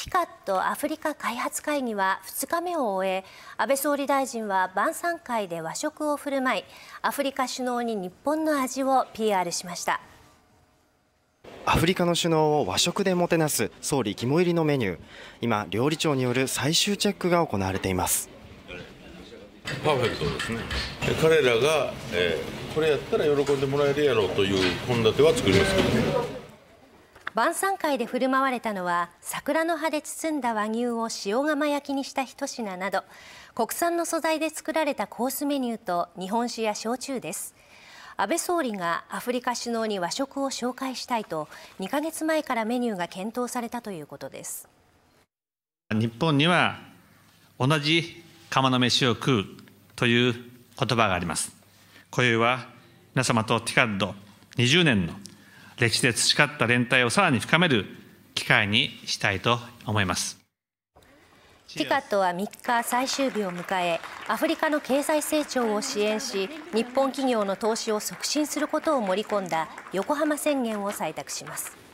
ＴＩＣＡＤ アフリカ開発会議は2日目を終え安倍総理大臣は晩餐会で和食を振る舞いアフリカ首脳に日本の味を PR しましたアフリカの首脳を和食でもてなす総理肝入りのメニュー今料理長による最終チェックが行われていますパーフェクトですね彼らが、えー、これやったら喜んでもらえるやろうという献立は作りますけどね晩餐会で振る舞われたのは桜の葉で包んだ和牛を塩釜焼きにした一品など国産の素材で作られたコースメニューと日本酒や焼酎です安倍総理がアフリカ首脳に和食を紹介したいと2か月前からメニューが検討されたということです日本には同じ釜の飯を食うという言葉があります今宵は皆様とティカッド20年の歴史で培った連帯をさらに深める機会にしたいと思います。ティカットは3日最終日を迎えアフリカの経済成長を支援し日本企業の投資を促進することを盛り込んだ横浜宣言を採択します。